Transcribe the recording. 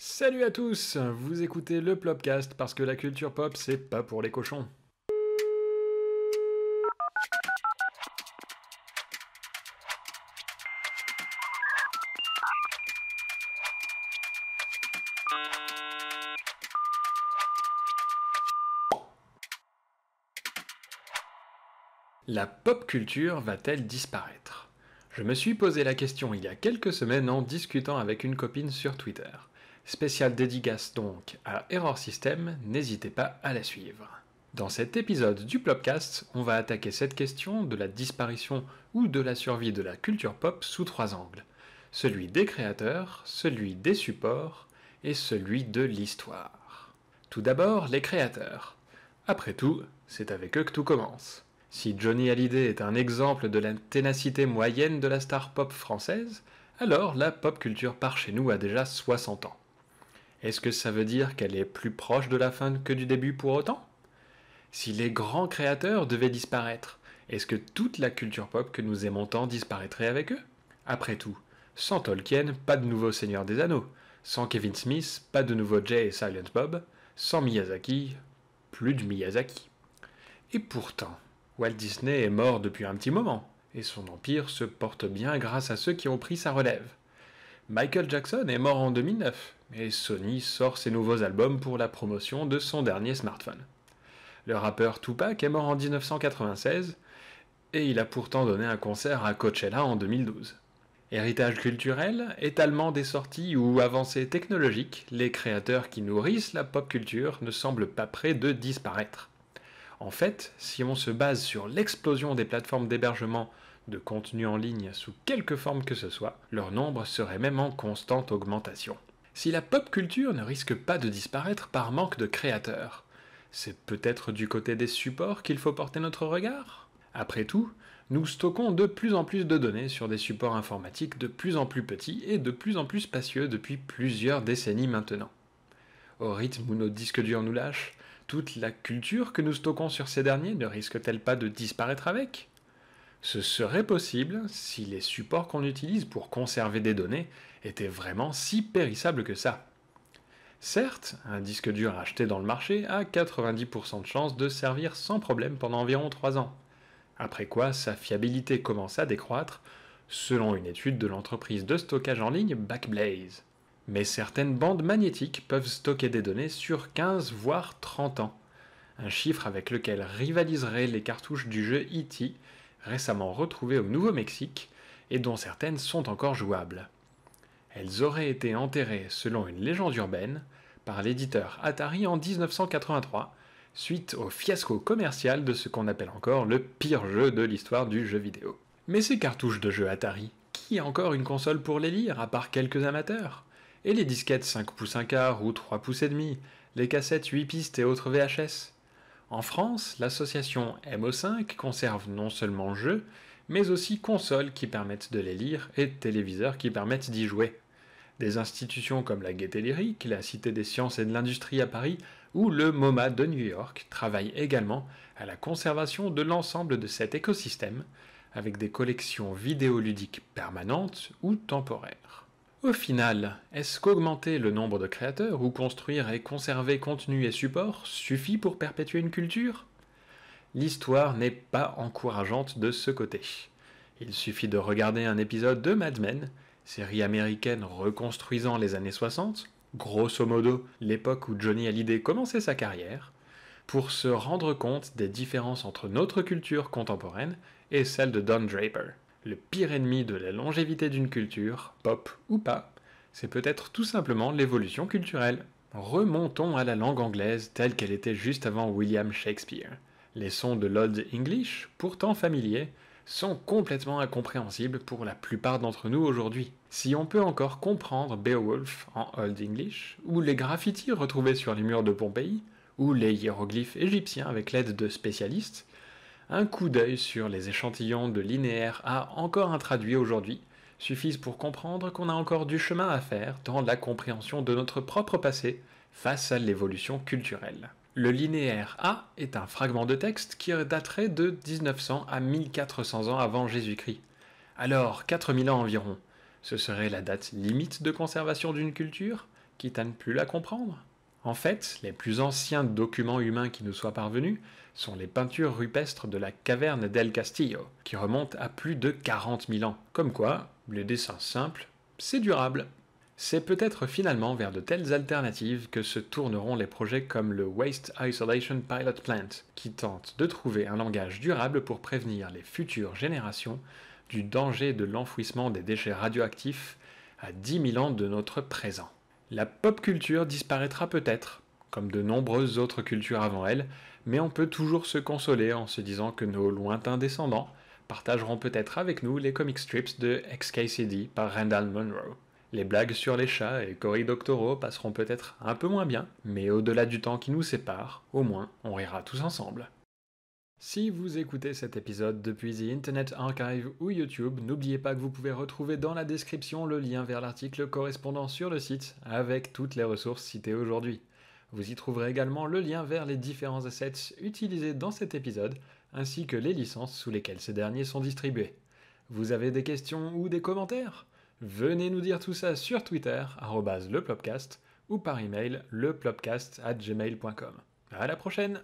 Salut à tous, vous écoutez le Plopcast parce que la culture pop c'est pas pour les cochons. La pop culture va-t-elle disparaître Je me suis posé la question il y a quelques semaines en discutant avec une copine sur Twitter. Spécial dédicace donc à Error System, n'hésitez pas à la suivre. Dans cet épisode du Plopcast, on va attaquer cette question de la disparition ou de la survie de la culture pop sous trois angles. Celui des créateurs, celui des supports et celui de l'histoire. Tout d'abord, les créateurs. Après tout, c'est avec eux que tout commence. Si Johnny Hallyday est un exemple de la ténacité moyenne de la star pop française, alors la pop culture part chez nous a déjà 60 ans. Est-ce que ça veut dire qu'elle est plus proche de la fin que du début pour autant Si les grands créateurs devaient disparaître, est-ce que toute la culture pop que nous aimons tant disparaîtrait avec eux Après tout, sans Tolkien, pas de nouveau Seigneur des Anneaux. Sans Kevin Smith, pas de nouveau Jay et Silent Bob. Sans Miyazaki, plus de Miyazaki. Et pourtant, Walt Disney est mort depuis un petit moment, et son empire se porte bien grâce à ceux qui ont pris sa relève. Michael Jackson est mort en 2009, et Sony sort ses nouveaux albums pour la promotion de son dernier smartphone. Le rappeur Tupac est mort en 1996 et il a pourtant donné un concert à Coachella en 2012. Héritage culturel, étalement des sorties ou avancées technologiques, les créateurs qui nourrissent la pop culture ne semblent pas près de disparaître. En fait, si on se base sur l'explosion des plateformes d'hébergement de contenu en ligne sous quelque forme que ce soit, leur nombre serait même en constante augmentation si la pop culture ne risque pas de disparaître par manque de créateurs C'est peut-être du côté des supports qu'il faut porter notre regard Après tout, nous stockons de plus en plus de données sur des supports informatiques de plus en plus petits et de plus en plus spacieux depuis plusieurs décennies maintenant. Au rythme où nos disques durs nous lâchent, toute la culture que nous stockons sur ces derniers ne risque-t-elle pas de disparaître avec ce serait possible si les supports qu'on utilise pour conserver des données étaient vraiment si périssables que ça. Certes, un disque dur acheté dans le marché a 90% de chances de servir sans problème pendant environ 3 ans, après quoi sa fiabilité commence à décroître, selon une étude de l'entreprise de stockage en ligne Backblaze. Mais certaines bandes magnétiques peuvent stocker des données sur 15 voire 30 ans, un chiffre avec lequel rivaliseraient les cartouches du jeu E.T récemment retrouvées au Nouveau-Mexique et dont certaines sont encore jouables. Elles auraient été enterrées, selon une légende urbaine, par l'éditeur Atari en 1983, suite au fiasco commercial de ce qu'on appelle encore le pire jeu de l'histoire du jeu vidéo. Mais ces cartouches de jeux Atari, qui a encore une console pour les lire, à part quelques amateurs Et les disquettes 5 pouces 1 quart ou 3 pouces et demi, les cassettes 8 pistes et autres VHS en France, l'association MO5 conserve non seulement jeux, mais aussi consoles qui permettent de les lire et téléviseurs qui permettent d'y jouer. Des institutions comme la Gaieté Lyrique, la Cité des Sciences et de l'Industrie à Paris ou le MoMA de New York travaillent également à la conservation de l'ensemble de cet écosystème, avec des collections vidéoludiques permanentes ou temporaires. Au final, est-ce qu'augmenter le nombre de créateurs ou construire et conserver contenu et support suffit pour perpétuer une culture L'histoire n'est pas encourageante de ce côté. Il suffit de regarder un épisode de Mad Men, série américaine reconstruisant les années 60, grosso modo l'époque où Johnny Hallyday commençait sa carrière, pour se rendre compte des différences entre notre culture contemporaine et celle de Don Draper. Le pire ennemi de la longévité d'une culture, pop ou pas, c'est peut-être tout simplement l'évolution culturelle. Remontons à la langue anglaise telle qu'elle était juste avant William Shakespeare. Les sons de l'Old English, pourtant familiers, sont complètement incompréhensibles pour la plupart d'entre nous aujourd'hui. Si on peut encore comprendre Beowulf en Old English, ou les graffitis retrouvés sur les murs de Pompéi, ou les hiéroglyphes égyptiens avec l'aide de spécialistes, un coup d'œil sur les échantillons de linéaire A encore intraduit aujourd'hui suffisent pour comprendre qu'on a encore du chemin à faire dans la compréhension de notre propre passé face à l'évolution culturelle. Le linéaire A est un fragment de texte qui daterait de 1900 à 1400 ans avant Jésus-Christ. Alors 4000 ans environ. Ce serait la date limite de conservation d'une culture, quitte à ne plus la comprendre en fait, les plus anciens documents humains qui nous soient parvenus sont les peintures rupestres de la caverne d'El Castillo, qui remontent à plus de 40 000 ans. Comme quoi, les dessins simples, c'est durable. C'est peut-être finalement vers de telles alternatives que se tourneront les projets comme le Waste Isolation Pilot Plant, qui tente de trouver un langage durable pour prévenir les futures générations du danger de l'enfouissement des déchets radioactifs à 10 000 ans de notre présent. La pop culture disparaîtra peut-être, comme de nombreuses autres cultures avant elle, mais on peut toujours se consoler en se disant que nos lointains descendants partageront peut-être avec nous les comic strips de XKCD par Randall Monroe. Les blagues sur les chats et Cory Doctorow passeront peut-être un peu moins bien, mais au-delà du temps qui nous sépare, au moins on rira tous ensemble. Si vous écoutez cet épisode depuis The Internet Archive ou YouTube, n'oubliez pas que vous pouvez retrouver dans la description le lien vers l'article correspondant sur le site avec toutes les ressources citées aujourd'hui. Vous y trouverez également le lien vers les différents assets utilisés dans cet épisode, ainsi que les licences sous lesquelles ces derniers sont distribués. Vous avez des questions ou des commentaires Venez nous dire tout ça sur Twitter, leplopcast, ou par email, leplopcast.gmail.com. À la prochaine